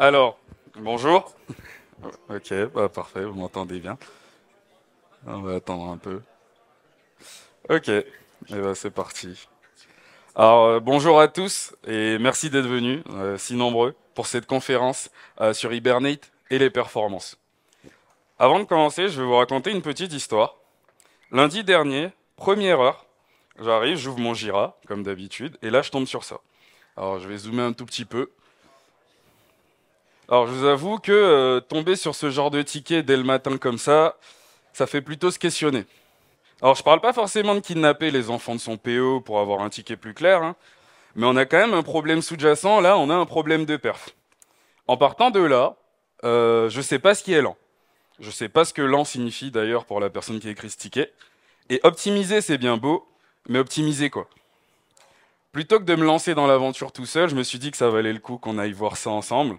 Alors, bonjour. Euh, ok, bah parfait, vous m'entendez bien. Ah, on va attendre un peu. Ok, et eh bah ben, c'est parti. Alors, euh, bonjour à tous et merci d'être venus, euh, si nombreux, pour cette conférence sur Hibernate et les performances. Avant de commencer, je vais vous raconter une petite histoire. Lundi dernier, première heure, j'arrive, j'ouvre mon Jira, comme d'habitude, et là je tombe sur ça. Alors je vais zoomer un tout petit peu. Alors je vous avoue que euh, tomber sur ce genre de ticket dès le matin comme ça, ça fait plutôt se questionner. Alors je parle pas forcément de kidnapper les enfants de son PO pour avoir un ticket plus clair, hein, mais on a quand même un problème sous-jacent, là on a un problème de perf. En partant de là, euh, je ne sais pas ce qui est lent. Je sais pas ce que lent signifie d'ailleurs pour la personne qui écrit ce ticket. Et optimiser c'est bien beau, mais optimiser quoi Plutôt que de me lancer dans l'aventure tout seul, je me suis dit que ça valait le coup qu'on aille voir ça ensemble.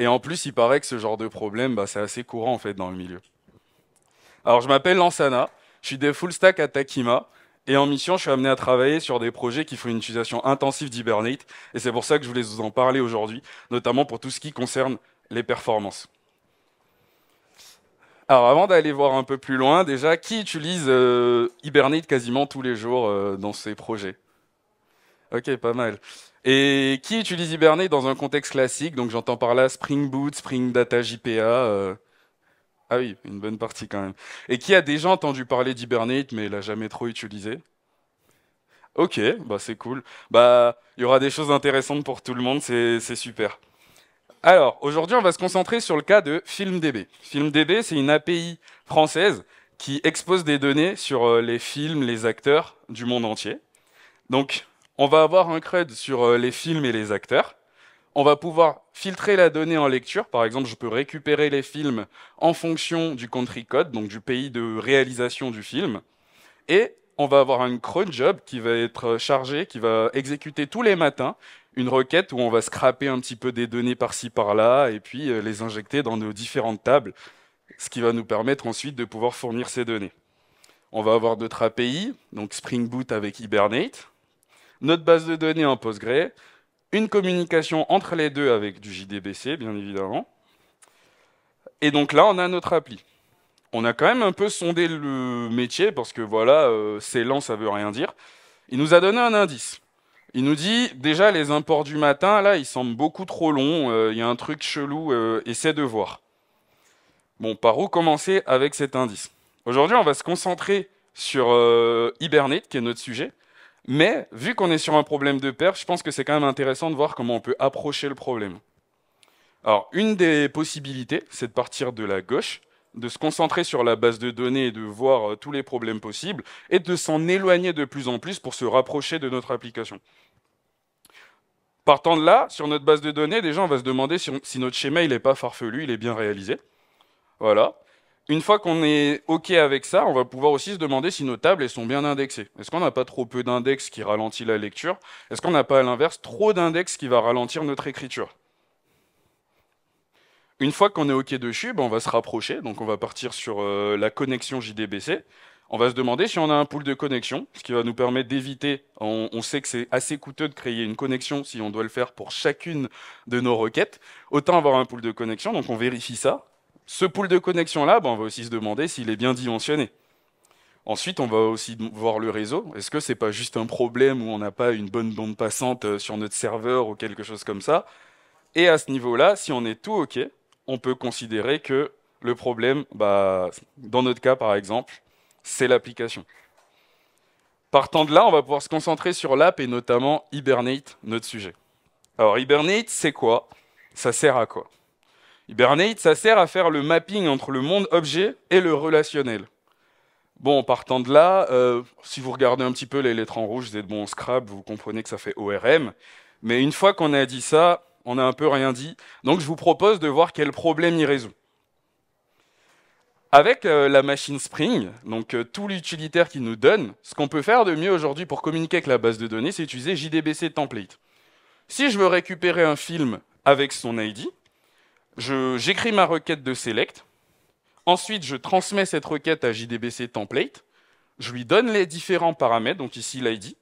Et en plus, il paraît que ce genre de problème, bah, c'est assez courant fait dans le milieu. Alors, je m'appelle Lansana, je suis des full stack à Takima, et en mission, je suis amené à travailler sur des projets qui font une utilisation intensive d'Hibernate, et c'est pour ça que je voulais vous en parler aujourd'hui, notamment pour tout ce qui concerne les performances. Alors, avant d'aller voir un peu plus loin, déjà, qui utilise euh, Hibernate quasiment tous les jours euh, dans ses projets Ok, pas mal. Et qui utilise Hibernate dans un contexte classique Donc j'entends par là Spring Boot, Spring Data JPA. Euh, ah oui, une bonne partie quand même. Et qui a déjà entendu parler d'Hibernate mais l'a jamais trop utilisé Ok, bah c'est cool. Bah il y aura des choses intéressantes pour tout le monde, c'est super. Alors aujourd'hui on va se concentrer sur le cas de FilmDB. FilmDB c'est une API française qui expose des données sur euh, les films, les acteurs du monde entier. Donc on va avoir un CRUD sur euh, les films et les acteurs. On va pouvoir filtrer la donnée en lecture. Par exemple, je peux récupérer les films en fonction du country code, donc du pays de réalisation du film. Et on va avoir un cron job qui va être chargé, qui va exécuter tous les matins une requête où on va scraper un petit peu des données par-ci par-là et puis euh, les injecter dans nos différentes tables, ce qui va nous permettre ensuite de pouvoir fournir ces données. On va avoir d'autres API, donc Spring Boot avec Hibernate notre base de données en PostgreSQL, une communication entre les deux avec du JDBC, bien évidemment. Et donc là, on a notre appli. On a quand même un peu sondé le métier, parce que voilà, euh, c'est lent, ça veut rien dire. Il nous a donné un indice. Il nous dit, déjà, les imports du matin, là, ils semblent beaucoup trop longs, euh, il y a un truc chelou, euh, essaie de voir. Bon, par où commencer avec cet indice Aujourd'hui, on va se concentrer sur euh, Hibernate, qui est notre sujet, mais vu qu'on est sur un problème de perte, je pense que c'est quand même intéressant de voir comment on peut approcher le problème. Alors, une des possibilités, c'est de partir de la gauche, de se concentrer sur la base de données et de voir euh, tous les problèmes possibles, et de s'en éloigner de plus en plus pour se rapprocher de notre application. Partant de là, sur notre base de données, déjà, on va se demander si, notre schéma il n'est pas farfelu, il est bien réalisé. Voilà. Une fois qu'on est OK avec ça, on va pouvoir aussi se demander si nos tables sont bien indexées. Est-ce qu'on n'a pas trop peu d'index qui ralentit la lecture Est-ce qu'on n'a pas à l'inverse trop d'index qui va ralentir notre écriture Une fois qu'on est OK dessus, ben, on va se rapprocher, donc on va partir sur euh, la connexion JDBC. On va se demander si on a un pool de connexion, ce qui va nous permettre d'éviter, on, sait que c'est assez coûteux de créer une connexion si on doit le faire pour chacune de nos requêtes, autant avoir un pool de connexion, donc on vérifie ça. Ce pool de connexion-là, ben, on va aussi se demander s'il est bien dimensionné. Ensuite, on va aussi voir le réseau. Est-ce que ce n'est pas juste un problème où on n'a pas une bonne bande passante euh, sur notre serveur ou quelque chose comme ça Et à ce niveau-là, si on est tout OK, on peut considérer que le problème, bah, dans notre cas par exemple, c'est l'application. Partant de là, on va pouvoir se concentrer sur l'app et notamment Hibernate, notre sujet. Alors Hibernate, c'est quoi Ça sert à quoi Hibernate, ça sert à faire le mapping entre le monde objet et le relationnel. Bon, partant de là, euh, si vous regardez un petit peu les lettres en rouge, vous êtes bon en vous comprenez que ça fait ORM. Mais une fois qu'on a dit ça, on n'a un peu rien dit. Donc je vous propose de voir quel problème il résout. Avec euh, la machine Spring, donc euh, tout l'utilitaire qu'il nous donne, ce qu'on peut faire de mieux aujourd'hui pour communiquer avec la base de données, c'est utiliser JDBC template. Si je veux récupérer un film avec son ID, j'écris ma requête de select. Ensuite, je transmets cette requête à JDBC template. Je lui donne les différents paramètres, donc ici l'ID,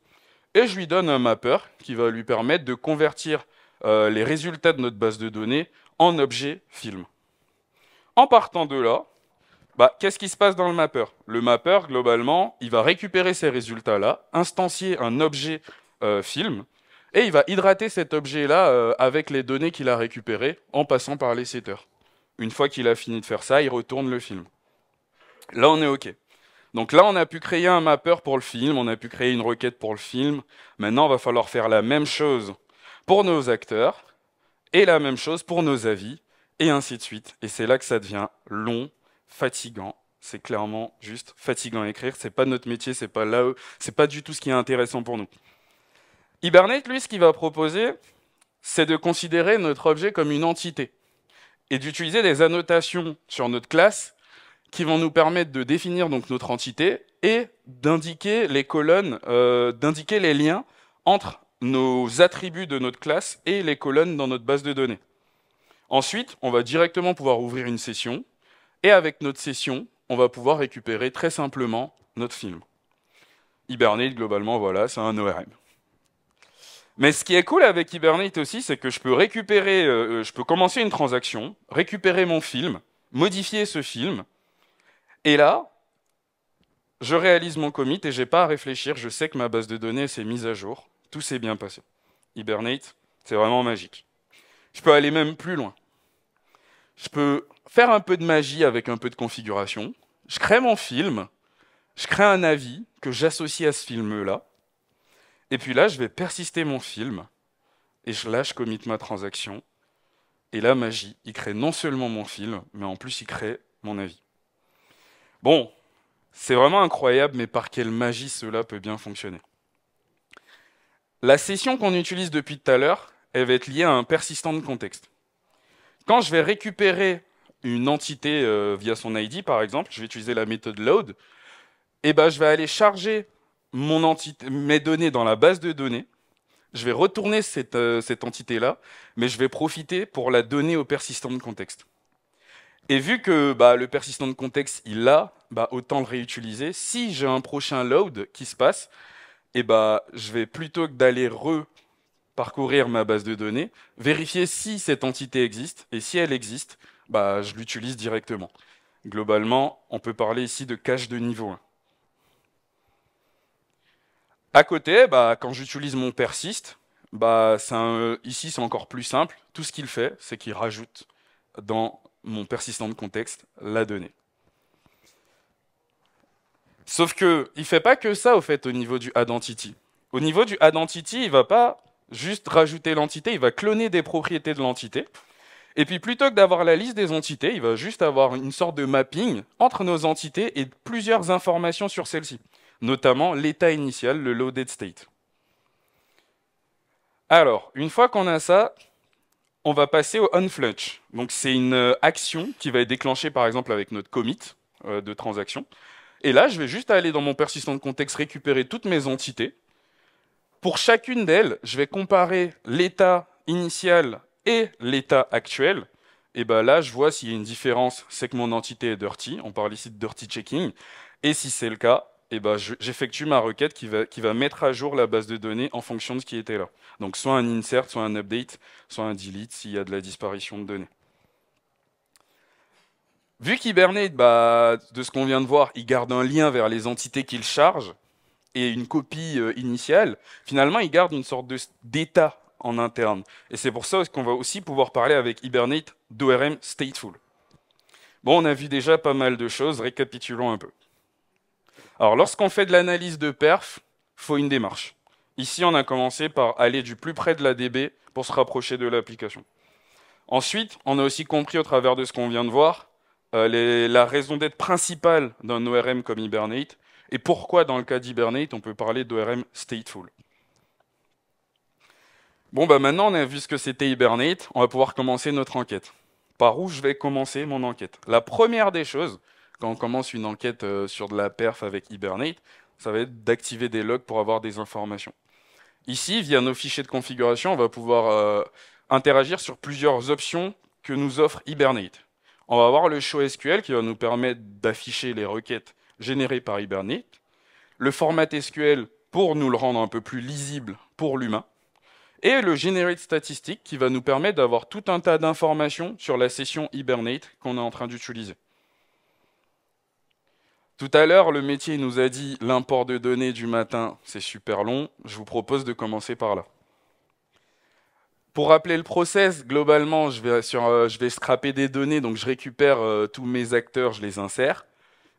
et je lui donne un mapper qui va lui permettre de convertir euh, les résultats de notre base de données en objet film. En partant de là, bah, qu'est-ce qui se passe dans le mapper Le mapper, globalement, il va récupérer ces résultats-là, instancier un objet euh, film, et il va hydrater cet objet-là euh, avec les données qu'il a récupérées en passant par les setters. Une fois qu'il a fini de faire ça, il retourne le film. Là, on est OK. Donc là, on a pu créer un mapper pour le film, on a pu créer une requête pour le film. Maintenant, il va falloir faire la même chose pour nos acteurs et la même chose pour nos avis, et ainsi de suite. Et c'est là que ça devient long, fatigant. C'est clairement juste fatigant à écrire. C'est pas notre métier, c'est pas là, c'est pas du tout ce qui est intéressant pour nous. Hibernate, lui, ce qu'il va proposer, c'est de considérer notre objet comme une entité et d'utiliser des annotations sur notre classe qui vont nous permettre de définir donc notre entité et d'indiquer les colonnes, euh, d'indiquer les liens entre nos attributs de notre classe et les colonnes dans notre base de données. Ensuite, on va directement pouvoir ouvrir une session et avec notre session, on va pouvoir récupérer très simplement notre film. Hibernate, globalement, voilà, c'est un ORM. Mais ce qui est cool avec Hibernate aussi, c'est que je peux récupérer, euh, euh, je peux commencer une transaction, récupérer mon film, modifier ce film, et là, je réalise mon commit et j'ai pas à réfléchir, je sais que ma base de données s'est mise à jour, tout s'est bien passé. Hibernate, c'est vraiment magique. Je peux aller même plus loin. Je peux faire un peu de magie avec un peu de configuration. Je crée mon film, je crée un avis que j'associe à ce film-là. Et puis là, je vais persister mon film, et je lâche commit ma transaction, et là, magie, il crée non seulement mon film, mais en plus, il crée mon avis. Bon, c'est vraiment incroyable, mais par quelle magie cela peut bien fonctionner La session qu'on utilise depuis tout à l'heure, elle va être liée à un persistant de contexte. Quand je vais récupérer une entité euh, via son ID, par exemple, je vais utiliser la méthode load, et eh ben, je vais aller charger mon entité, mes données dans la base de données. Je vais retourner euh, cette, entité-là, mais je vais profiter pour la donner au persistant de contexte. Et vu que bah, le persistant de contexte, il l'a, bah, autant le réutiliser. Si j'ai un prochain load qui se passe, et eh bah, je vais plutôt que d'aller re-parcourir ma base de données, vérifier si cette entité existe. Et si elle existe, bah, je l'utilise directement. Globalement, on peut parler ici de cache de niveau 1. À côté, bah, quand j'utilise mon persist, bah, euh, ici c'est encore plus simple. Tout ce qu'il fait, c'est qu'il rajoute dans mon persistant de contexte la donnée. Sauf que il fait pas que ça au fait au niveau du identity. Au niveau du identity, il va pas juste rajouter l'entité, il va cloner des propriétés de l'entité. Et puis plutôt que d'avoir la liste des entités, il va juste avoir une sorte de mapping entre nos entités et plusieurs informations sur celles-ci notamment l'état initial, le loaded state. Alors, une fois qu'on a ça, on va passer au unflutch. Donc c'est une euh, action qui va être déclenchée par exemple avec notre commit euh, de transaction. Et là, je vais juste aller dans mon persistant de contexte récupérer toutes mes entités. Pour chacune d'elles, je vais comparer l'état initial et l'état actuel. Et ben là, je vois s'il y a une différence, c'est que mon entité est dirty. On parle ici de dirty checking. Et si c'est le cas, ben, j'effectue ma requête qui va, mettre à jour la base de données en fonction de ce qui était là. Donc soit un insert, soit un update, soit un delete s'il y a de la disparition de données. Vu qu'Hibernate, bah, de ce qu'on vient de voir, il garde un lien vers les entités qu'il charge et une copie euh, initiale, finalement, il garde une sorte d'état en interne. Et c'est pour ça qu'on va aussi pouvoir parler avec Hibernate d'ORM stateful. Bon, on a vu déjà pas mal de choses, récapitulons un peu. Alors lorsqu'on fait de l'analyse de perf, faut une démarche. Ici, on a commencé par aller du plus près de la DB pour se rapprocher de l'application. Ensuite, on a aussi compris au travers de ce qu'on vient de voir euh, la raison d'être principale d'un ORM comme Hibernate et pourquoi dans le cas d'Hibernate, on peut parler d'ORM stateful. Bon, bah maintenant on a vu ce que c'était Hibernate, on va pouvoir commencer notre enquête. Par où je vais commencer mon enquête La première des choses, quand on commence une enquête euh, sur de la perf avec Hibernate, ça va être d'activer des logs pour avoir des informations. Ici, via nos fichiers de configuration, on va pouvoir euh, interagir sur plusieurs options que nous offre Hibernate. On va avoir le show SQL qui va nous permettre d'afficher les requêtes générées par Hibernate, le format SQL pour nous le rendre un peu plus lisible pour l'humain, et le generate statistics qui va nous permettre d'avoir tout un tas d'informations sur la session Hibernate qu'on est en train d'utiliser. Tout à l'heure, le métier nous a dit l'import de données du matin, c'est super long. Je vous propose de commencer par là. Pour rappeler le process, globalement, je vais, sur, euh, je vais scraper des données, donc je récupère euh, tous mes acteurs, je les insère.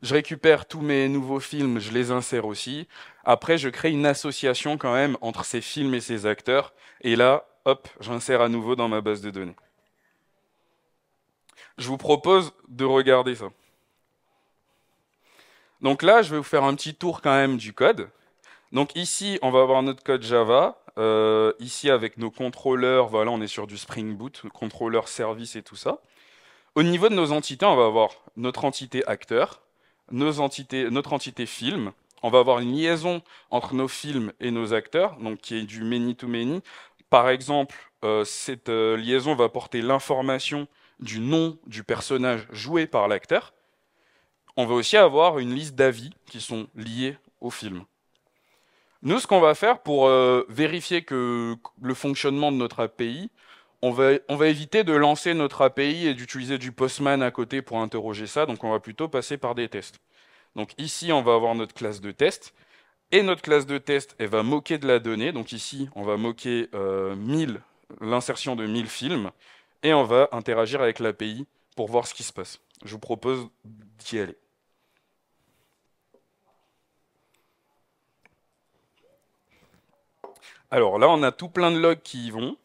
Je récupère tous mes nouveaux films, je les insère aussi. Après, je crée une association quand même entre ces films et ces acteurs. Et là, hop, j'insère à nouveau dans ma base de données. Je vous propose de regarder ça. Donc là, je vais vous faire un petit tour quand même du code. Donc ici, on va avoir notre code Java. Euh, ici, avec nos contrôleurs, voilà, on est sur du Spring Boot, contrôleur service et tout ça. Au niveau de nos entités, on va avoir notre entité acteur, nos entités, notre entité film. On va avoir une liaison entre nos films et nos acteurs, donc qui est du many-to-many. Par exemple, euh, cette euh, liaison va porter l'information du nom du personnage joué par l'acteur on va aussi avoir une liste d'avis qui sont liés au film. Nous, ce qu'on va faire pour euh, vérifier que le fonctionnement de notre API, on va, éviter de lancer notre API et d'utiliser du postman à côté pour interroger ça, donc on va plutôt passer par des tests. Donc ici, on va avoir notre classe de test, et notre classe de test, elle va moquer de la donnée, donc ici, on va moquer euh, l'insertion de 1000 films, et on va interagir avec l'API pour voir ce qui se passe. Je vous propose d'y aller. Alors là, on a tout plein de logs qui y vont.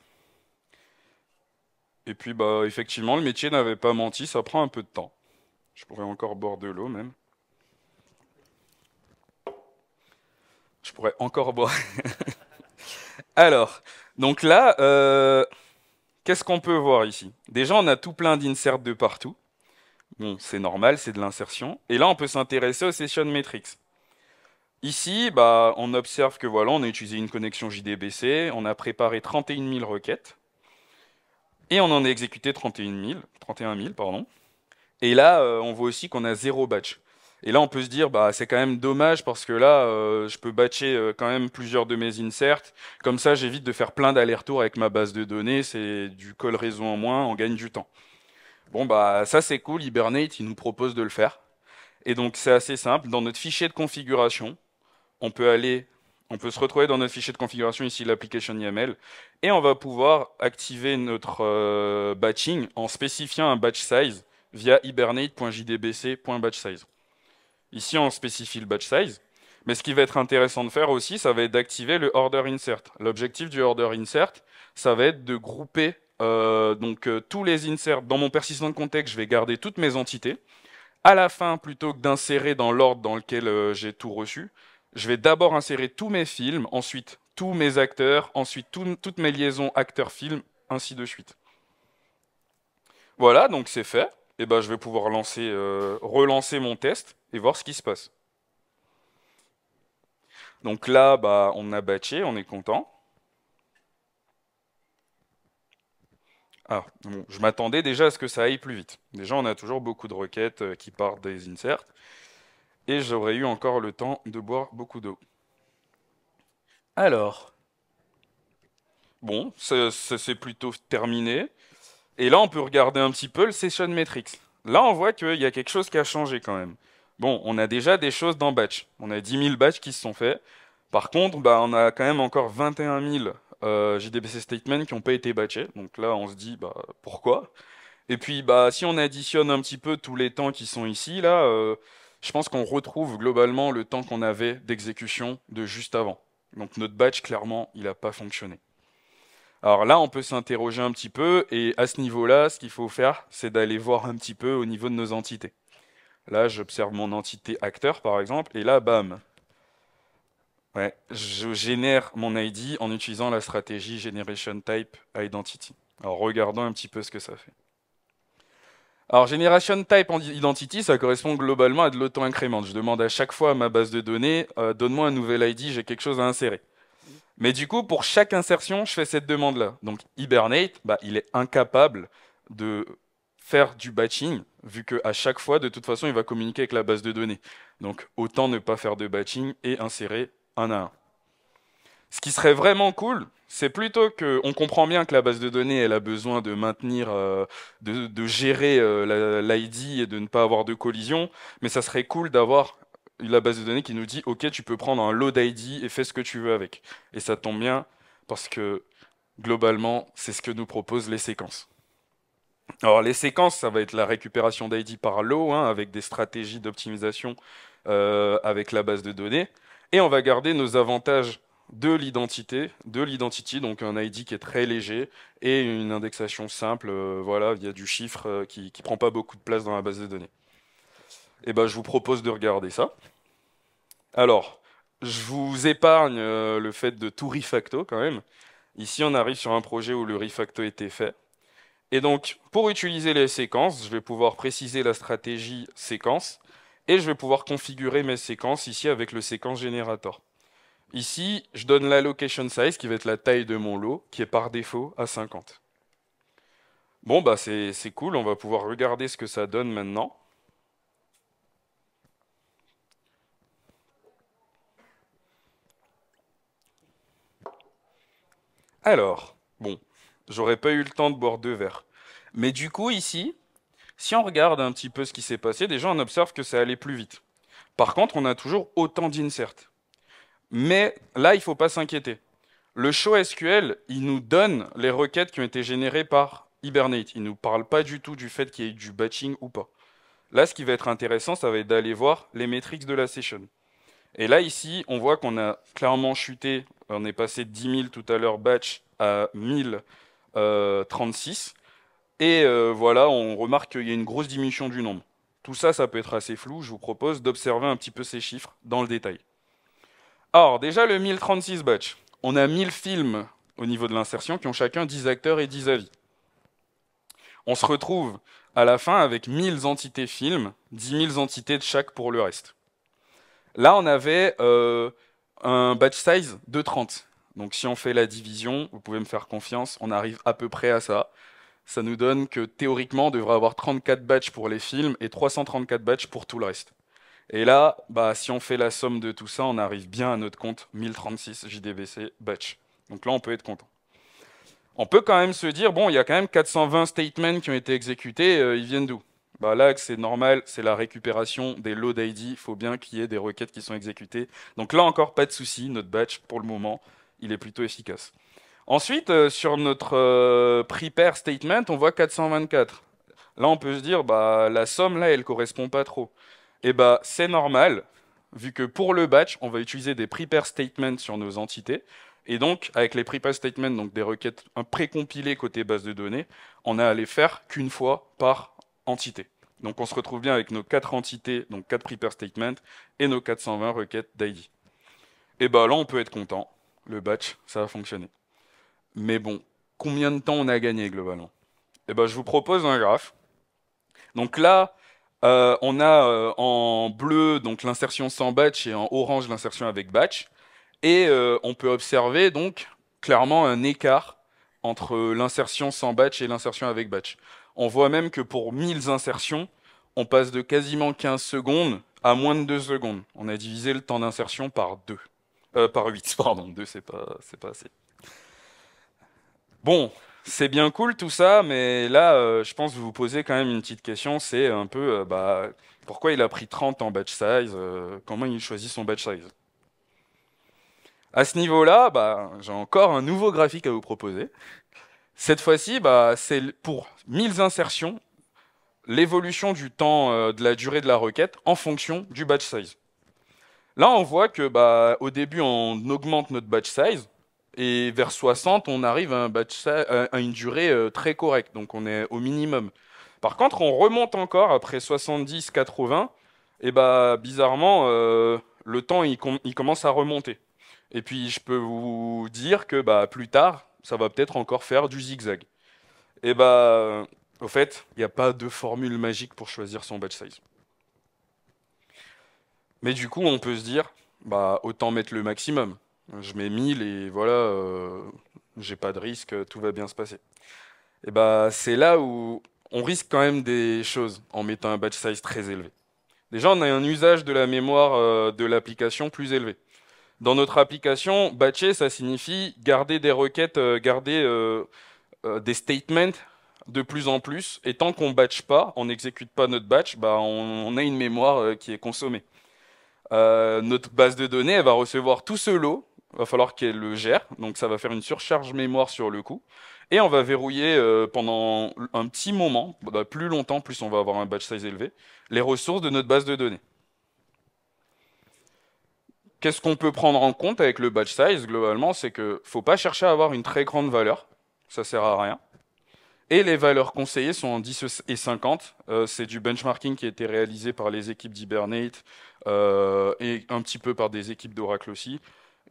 Et puis, bah, effectivement, le métier n'avait pas menti, ça prend un peu de temps. Je pourrais encore boire de l'eau même. Je pourrais encore boire. Alors, donc là, euh, Qu'est-ce qu'on peut voir ici Déjà, on a tout plein d'inserts de partout. Bon, c'est normal, c'est de l'insertion. Et là, on peut s'intéresser aux session metrics. Ici, bah, on observe que voilà, on a utilisé une connexion JDBC, on a préparé 31 000 requêtes, et on en a exécuté 31 000, pardon. Et là, euh, on voit aussi qu'on a zéro batch. Et là, on peut se dire, bah, c'est quand même dommage parce que là, euh, je peux batcher euh, quand même plusieurs de mes inserts. Comme ça, j'évite de faire plein d'allers-retours avec ma base de données. C'est du call raison en moins, on gagne du temps. Bon, bah, ça, c'est cool. Hibernate, il nous propose de le faire. Et donc, c'est assez simple. Dans notre fichier de configuration, on peut aller on peut se retrouver dans notre fichier de configuration ici l'application YAML et on va pouvoir activer notre euh, batching en spécifiant un batch size via hibernate.jdbc.batchsize. Ici, on spécifie le batch size. Mais ce qui va être intéressant de faire aussi, ça va être d'activer le order insert. L'objectif du order insert, ça va être de grouper euh, donc euh, tous les inserts dans mon persistant de contexte. Je vais garder toutes mes entités. À la fin, plutôt que d'insérer dans l'ordre dans lequel euh, j'ai tout reçu, je vais d'abord insérer tous mes films, ensuite tous mes acteurs, ensuite toutes mes liaisons acteurs film ainsi de suite. Voilà, donc c'est fait. Eh ben, je vais pouvoir euh, relancer mon test et voir ce qui se passe. Donc là, bah, on a batché, on est content. Ah, je m'attendais déjà à ce que ça aille plus vite. Déjà, on a toujours beaucoup de requêtes euh, qui partent des inserts. Et j'aurais eu encore le temps de boire beaucoup d'eau. Alors. Bon, ça c'est plutôt terminé. Et là, on peut regarder un petit peu le Session Metrics. Là, on voit qu'il y a quelque chose qui a changé quand même. Bon, on a déjà des choses dans batch. On a 10 000 batchs qui se sont faits. Par contre, bah, on a quand même encore 21 000 euh, JDBC statements qui n'ont pas été batchés. Donc là, on se dit, bah, pourquoi Et puis, bah, si on additionne un petit peu tous les temps qui sont ici, là, euh, je pense qu'on retrouve globalement le temps qu'on avait d'exécution de juste avant. Donc notre batch, clairement, il n'a pas fonctionné. Alors là, on peut s'interroger un petit peu, et à ce niveau-là, ce qu'il faut faire, c'est d'aller voir un petit peu au niveau de nos entités. Là, j'observe mon entité acteur, par exemple, et là, bam, ouais, je génère mon ID en utilisant la stratégie Generation Type Identity. Alors regardons un petit peu ce que ça fait. Alors, Generation Type Identity, ça correspond globalement à de l'auto-incrément. Je demande à chaque fois à ma base de données, euh, donne-moi un nouvel ID, j'ai quelque chose à insérer. Mais du coup, pour chaque insertion, je fais cette demande-là. Donc Hibernate, bah, il est incapable de faire du batching, vu qu'à chaque fois, de toute façon, il va communiquer avec la base de données. Donc autant ne pas faire de batching et insérer un à un. Ce qui serait vraiment cool, c'est plutôt que on comprend bien que la base de données, elle a besoin de maintenir, euh, de, gérer euh, l'ID et de ne pas avoir de collision, mais ça serait cool d'avoir la base de données qui nous dit OK, tu peux prendre un lot d'ID et fais ce que tu veux avec. Et ça tombe bien parce que globalement, c'est ce que nous proposent les séquences. Alors les séquences, ça va être la récupération d'ID par lot hein, avec des stratégies d'optimisation euh, avec la base de données. Et on va garder nos avantages de l'identité, de l'identity, donc un ID qui est très léger et une indexation simple, euh, voilà, via du chiffre euh, qui ne prend pas beaucoup de place dans la base de données eh ben, je vous propose de regarder ça. Alors, je vous épargne euh, le fait de tout refacto quand même. Ici, on arrive sur un projet où le refacto était fait. Et donc, pour utiliser les séquences, je vais pouvoir préciser la stratégie séquence et je vais pouvoir configurer mes séquences ici avec le séquence générateur. Ici, je donne l'allocation size qui va être la taille de mon lot qui est par défaut à 50. Bon, bah c'est cool, on va pouvoir regarder ce que ça donne maintenant. Alors, bon, j'aurais pas eu le temps de boire deux verres. Mais du coup, ici, si on regarde un petit peu ce qui s'est passé, déjà on observe que ça allait plus vite. Par contre, on a toujours autant d'inserts. Mais là, il ne faut pas s'inquiéter. Le show SQL, il nous donne les requêtes qui ont été générées par Hibernate. Il ne nous parle pas du tout du fait qu'il y ait eu du batching ou pas. Là, ce qui va être intéressant, ça va être d'aller voir les métriques de la session. Et là, ici, on voit qu'on a clairement chuté. On est passé de 10 000 tout à l'heure batch à 1036. Euh, et euh, voilà, on remarque qu'il y a une grosse diminution du nombre. Tout ça, ça peut être assez flou. Je vous propose d'observer un petit peu ces chiffres dans le détail. Alors, déjà, le 1036 batch. On a 1000 films au niveau de l'insertion qui ont chacun 10 acteurs et 10 avis. On se retrouve à la fin avec 1000 entités films, 10 000 entités de chaque pour le reste. Là, on avait euh, un batch size de 30. Donc si on fait la division, vous pouvez me faire confiance, on arrive à peu près à ça. Ça nous donne que théoriquement, on devrait avoir 34 batchs pour les films et 334 batchs pour tout le reste. Et là, bah, si on fait la somme de tout ça, on arrive bien à notre compte 1036 JDBC batch. Donc là, on peut être content. On peut quand même se dire, bon, il y a quand même 420 statements qui ont été exécutés, euh, ils viennent d'où bah là, c'est normal, c'est la récupération des load ID. Il faut bien qu'il y ait des requêtes qui sont exécutées. Donc là encore, pas de souci. Notre batch, pour le moment, il est plutôt efficace. Ensuite, euh, sur notre euh, prepare statement, on voit 424. Là, on peut se dire, bah, la somme, là, elle correspond pas trop. Et eh bah, c'est normal, vu que pour le batch, on va utiliser des prepare statements sur nos entités. Et donc, avec les prepare statements, donc des requêtes précompilées côté base de données, on a à les faire qu'une fois par entité. Donc on se retrouve bien avec nos quatre entités, donc quatre prepare statement et nos 420 requêtes d'ID. Et bah là on peut être content, le batch ça a fonctionné. Mais bon, combien de temps on a gagné globalement Et eh bien bah, je vous propose un graphe. Donc là, euh, on a euh, en bleu donc l'insertion sans batch et en orange l'insertion avec batch. Et euh, on peut observer donc clairement un écart entre l'insertion sans batch et l'insertion avec batch. On voit même que pour 1000 insertions, on passe de quasiment 15 secondes à moins de 2 secondes. On a divisé le temps d'insertion par 2. Euh, par 8, pardon. 2, c'est pas, pas assez. Bon, c'est bien cool tout ça, mais là, euh, je pense que vous vous posez quand même une petite question. C'est un peu, euh, bah, pourquoi il a pris 30 en batch size Comment il choisit son batch size À ce niveau-là, bah, j'ai encore un nouveau graphique à vous proposer. Cette fois-ci, bah, c'est pour 1000 insertions l'évolution du temps euh, de la durée de la requête en fonction du batch size. Là, on voit que bah, au début, on augmente notre batch size et vers 60, on arrive à, une durée euh, très correcte, donc on est au minimum. Par contre, on remonte encore après 70, 80, et bah bizarrement, euh, le temps il, commence à remonter. Et puis je peux vous dire que bah, plus tard, ça va peut-être encore faire du zigzag. Et bah, au fait, il n'y a pas de formule magique pour choisir son batch size. Mais du coup, on peut se dire, bah, autant mettre le maximum. Je mets 1000 et voilà, euh, j'ai pas de risque, tout va bien se passer. Et bah, c'est là où on risque quand même des choses en mettant un batch size très élevé. Déjà, on a un usage de la mémoire euh, de l'application plus élevé. Dans notre application, batcher, ça signifie garder des requêtes, euh, garder euh, euh, des statements de plus en plus. Et tant qu'on ne batch pas, on n'exécute pas notre batch, bah, on, a une mémoire qui est consommée. notre base de données, elle va recevoir tout ce lot il va falloir qu'elle le gère, donc ça va faire une surcharge mémoire sur le coup. Et on va verrouiller pendant un petit moment, bah, plus longtemps, plus on va avoir un batch size élevé, les ressources de notre base de données. Qu'est-ce qu'on peut prendre en compte avec le batch size globalement C'est qu'il ne faut pas chercher à avoir une très grande valeur, ça ne sert à rien. Et les valeurs conseillées sont en 10 et 50. Euh, c'est du benchmarking qui a été réalisé par les équipes d'Hibernate euh, et un petit peu par des équipes d'Oracle aussi.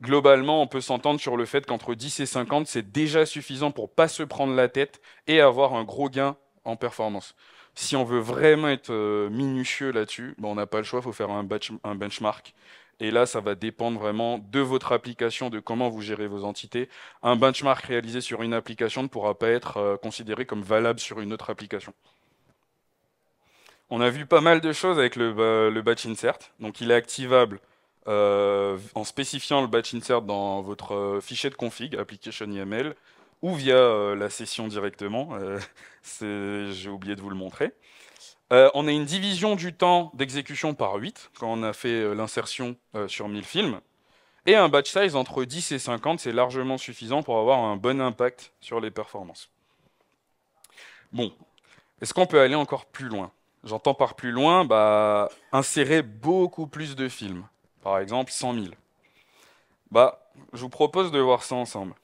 Globalement, on peut s'entendre sur le fait qu'entre 10 et 50, c'est déjà suffisant pour ne pas se prendre la tête et avoir un gros gain en performance si on veut vraiment être euh, minutieux là-dessus, ben, on n'a pas le choix, il faut faire un, un benchmark et là, ça va dépendre vraiment de votre application, de comment vous gérez vos entités. Un benchmark réalisé sur une application ne pourra pas être euh, considéré comme valable sur une autre application. On a vu pas mal de choses avec le, euh, batch insert. Donc, il est activable euh, en spécifiant le batch insert dans votre fichier de config, application ou via la session directement. J'ai oublié de vous le montrer. Euh, on a une division du temps d'exécution par 8 quand on a fait euh, l'insertion euh, sur 1000 films. Et un batch size entre 10 et 50, c'est largement suffisant pour avoir un bon impact sur les performances. Bon, est-ce qu'on peut aller encore plus loin J'entends par plus loin, bah, insérer beaucoup plus de films, par exemple 100 000. Bah, je vous propose de voir ça ensemble.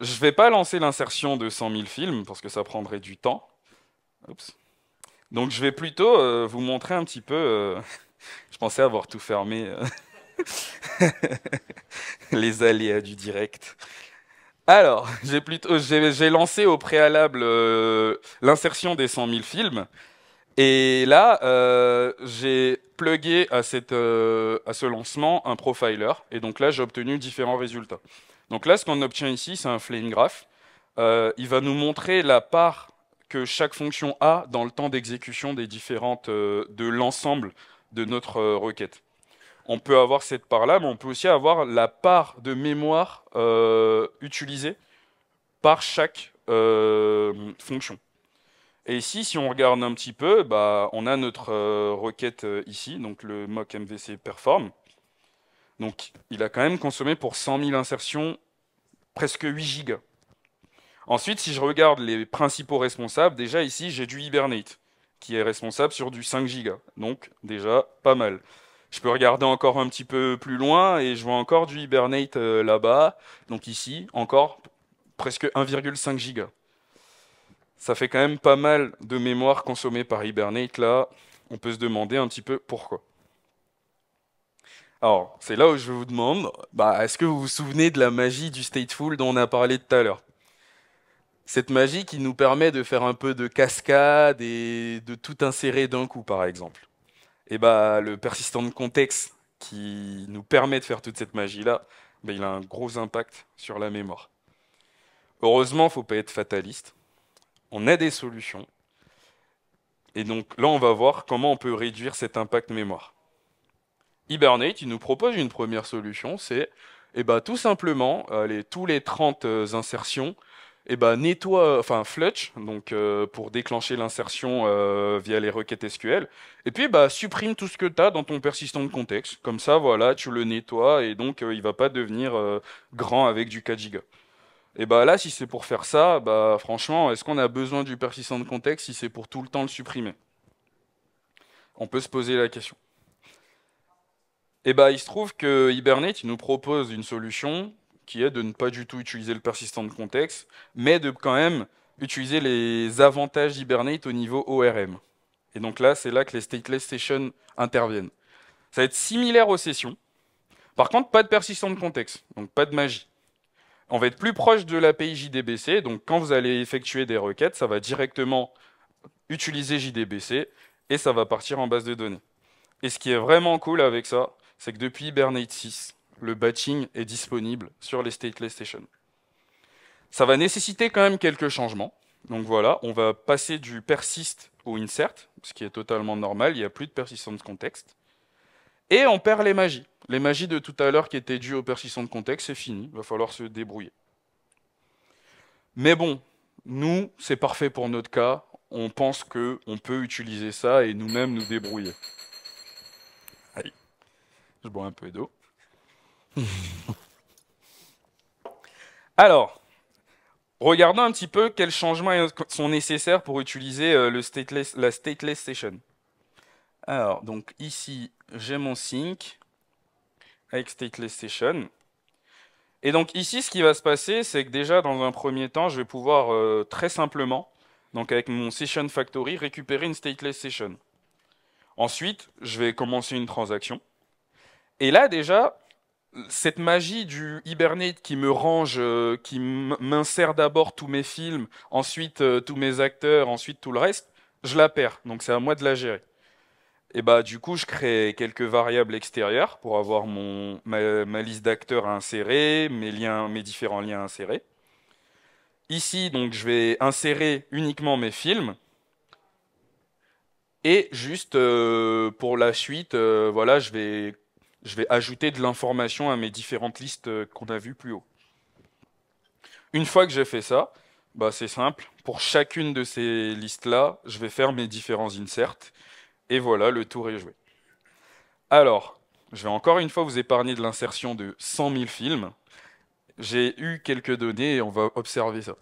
Je ne vais pas lancer l'insertion de 100 000 films parce que ça prendrait du temps. Oups. Donc je vais plutôt euh, vous montrer un petit peu. Euh, je pensais avoir tout fermé. Euh, les aléas du direct. Alors, j'ai lancé au préalable l'insertion des 100 000 films. Et là, j'ai plugué à, cette, à ce lancement un profiler. Et donc là, j'ai obtenu différents résultats. Donc là, ce qu'on obtient ici, c'est un flame graph. il va nous montrer la part chaque fonction a dans le temps d'exécution des différentes euh, de l'ensemble de notre euh, requête. On peut avoir cette part-là, mais on peut aussi avoir la part de mémoire euh, utilisée par chaque fonction. Et ici, si on regarde un petit peu, bah, on a notre requête ici, donc le mock MVC perform. Donc, il a quand même consommé pour 100 000 insertions presque 8 gigas. Ensuite, si je regarde les principaux responsables, déjà ici, j'ai du Hibernate, qui est responsable sur du 5 Go. Donc, déjà, pas mal. Je peux regarder encore un petit peu plus loin et je vois encore du Hibernate euh, là-bas. Donc ici, encore presque 1,5 giga. Ça fait quand même pas mal de mémoire consommée par Hibernate là. On peut se demander un petit peu pourquoi. Alors, c'est là où je vous demande, bah, est-ce que vous vous souvenez de la magie du stateful dont on a parlé tout à l'heure cette magie qui nous permet de faire un peu de cascade et de tout insérer d'un coup, par exemple. Et eh ben, le persistant de contexte qui nous permet de faire toute cette magie-là, ben, il a un gros impact sur la mémoire. Heureusement, il ne faut pas être fataliste. On a des solutions. Et donc là, on va voir comment on peut réduire cet impact mémoire. Hibernate, il nous propose une première solution, c'est eh ben, tout simplement, les, tous les 30 euh, insertions, et eh ben, nettoie, enfin flush, donc euh, pour déclencher l'insertion euh, via les requêtes SQL, et puis bah, supprime tout ce que tu as dans ton persistant de contexte. Comme ça, voilà, tu le nettoies et donc euh, il va pas devenir grand avec du 4 Go. Et bah là, si c'est pour faire ça, bah franchement, est-ce qu'on a besoin du persistant de contexte si c'est pour tout le temps le supprimer On peut se poser la question. Et eh bah il se trouve que Hibernate il nous propose une solution qui est de ne pas du tout utiliser le persistant de contexte, mais de quand même utiliser les avantages d'Hibernate au niveau ORM. Et donc là, c'est là que les stateless sessions interviennent. Ça va être similaire aux sessions. Par contre, pas de persistant de contexte, donc pas de magie. On va être plus proche de l'API JDBC, donc quand vous allez effectuer des requêtes, ça va directement utiliser JDBC et ça va partir en base de données. Et ce qui est vraiment cool avec ça, c'est que depuis Hibernate 6, le batching est disponible sur les stateless stations. Ça va nécessiter quand même quelques changements. Donc voilà, on va passer du persist au insert, ce qui est totalement normal, il n'y a plus de persistance contexte. Et on perd les magies. Les magies de tout à l'heure qui étaient dues au persistance de contexte, c'est fini, il va falloir se débrouiller. Mais bon, nous, c'est parfait pour notre cas, on pense qu'on peut utiliser ça et nous-mêmes nous débrouiller. Allez, je bois un peu d'eau. Alors, regardons un petit peu quels changements sont nécessaires pour utiliser euh, le stateless, la stateless session. Alors, donc ici, j'ai mon sync avec stateless session. Et donc ici, ce qui va se passer, c'est que déjà, dans un premier temps, je vais pouvoir euh, très simplement, donc avec mon session factory, récupérer une stateless session. Ensuite, je vais commencer une transaction. Et là, déjà, cette magie du hibernate qui me range, euh, qui m'insère d'abord tous mes films, ensuite euh, tous mes acteurs, ensuite tout le reste, je la perds. Donc c'est à moi de la gérer. Et bah du coup, je crée quelques variables extérieures pour avoir mon, ma, liste d'acteurs à insérer, mes liens, mes différents liens à insérer. Ici, donc, je vais insérer uniquement mes films. Et juste euh, pour la suite, voilà, je vais je vais ajouter de l'information à mes différentes listes euh, qu'on a vues plus haut. Une fois que j'ai fait ça, bah c'est simple. Pour chacune de ces listes-là, je vais faire mes différents inserts. Et voilà, le tour est joué. Alors, je vais encore une fois vous épargner de l'insertion de 100 000 films. J'ai eu quelques données et on va observer ça.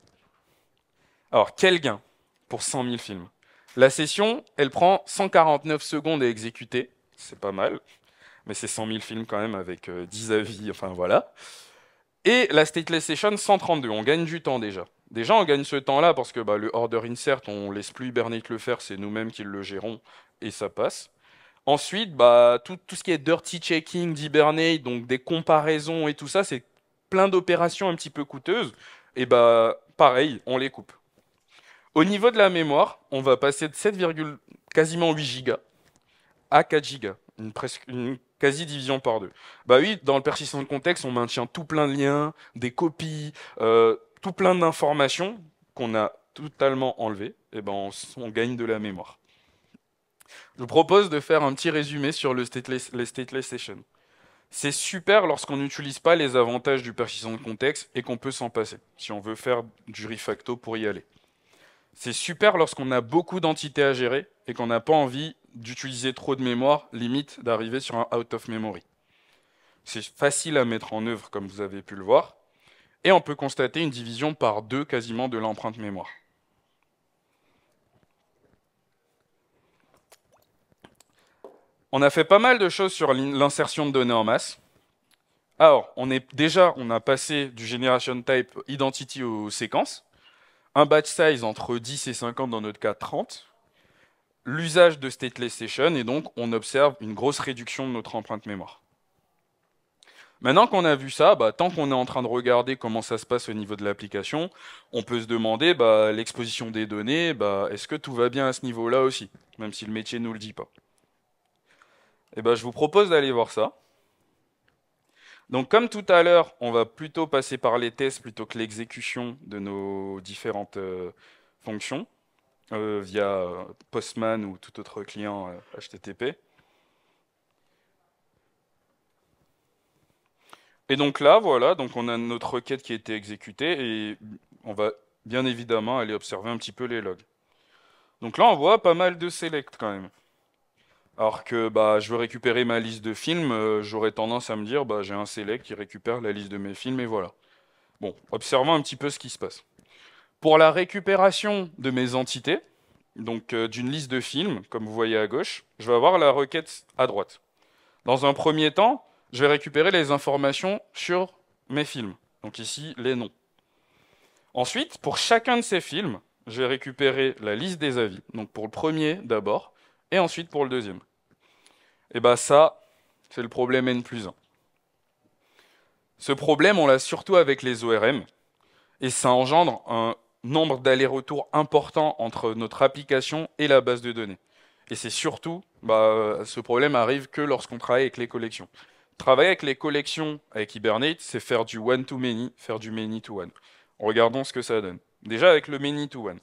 Alors, quel gain pour 100 000 films La session, elle prend 149 secondes à exécuter. C'est pas mal mais c'est 100 000 films quand même avec 10 euh, avis, enfin voilà. Et la stateless session 132, on gagne du temps déjà. Déjà, on gagne ce temps-là parce que bah, le order insert, on laisse plus Hibernate le faire, c'est nous-mêmes qui le gérons et ça passe. Ensuite, bah, tout, ce qui est dirty checking d'Hibernate, donc des comparaisons et tout ça, c'est plein d'opérations un petit peu coûteuses. Et bah, pareil, on les coupe. Au niveau de la mémoire, on va passer de 7, quasiment 8 gigas à 4 gigas, une, une quasi division par deux. Bah oui, dans le persistant de contexte, on maintient tout plein de liens, des copies, euh, tout plein d'informations qu'on a totalement enlevées, et eh ben on, gagne de la mémoire. Je vous propose de faire un petit résumé sur le stateless, les stateless sessions. C'est super lorsqu'on n'utilise pas les avantages du persistant de contexte et qu'on peut s'en passer, si on veut faire du refacto pour y aller. C'est super lorsqu'on a beaucoup d'entités à gérer et qu'on n'a pas envie d'utiliser trop de mémoire, limite d'arriver sur un out of memory. C'est facile à mettre en œuvre, comme vous avez pu le voir, et on peut constater une division par deux quasiment de l'empreinte mémoire. On a fait pas mal de choses sur l'insertion de données en masse. Alors, on est déjà, on a passé du generation type identity aux séquences un batch size entre 10 et 50, dans notre cas 30, l'usage de stateless session, et donc on observe une grosse réduction de notre empreinte mémoire. Maintenant qu'on a vu ça, bah, tant qu'on est en train de regarder comment ça se passe au niveau de l'application, on peut se demander bah, l'exposition des données, bah, est-ce que tout va bien à ce niveau-là aussi, même si le métier ne nous le dit pas. Et eh bah, je vous propose d'aller voir ça. Donc comme tout à l'heure, on va plutôt passer par les tests plutôt que l'exécution de nos différentes euh, fonctions euh, via euh, Postman ou tout autre client HTTP. Et donc là, voilà, donc on a notre requête qui a été exécutée et on va bien évidemment aller observer un petit peu les logs. Donc là, on voit pas mal de select quand même. Alors que bah, je veux récupérer ma liste de films, euh, j'aurais tendance à me dire bah, j'ai un select qui récupère la liste de mes films et voilà. Bon, observons un petit peu ce qui se passe. Pour la récupération de mes entités, donc euh, d'une liste de films, comme vous voyez à gauche, je vais avoir la requête à droite. Dans un premier temps, je vais récupérer les informations sur mes films, donc ici les noms. Ensuite, pour chacun de ces films, je vais récupérer la liste des avis. Donc pour le premier d'abord, et ensuite pour le deuxième. Et eh bien ça, c'est le problème N plus 1. Ce problème, on l'a surtout avec les ORM, et ça engendre un nombre d'allers-retours important entre notre application et la base de données. Et c'est surtout, bah, ce problème arrive que lorsqu'on travaille avec les collections. Travailler avec les collections avec Hibernate, c'est faire du one-to-many, faire du many-to-one. Regardons ce que ça donne. Déjà avec le many-to-one.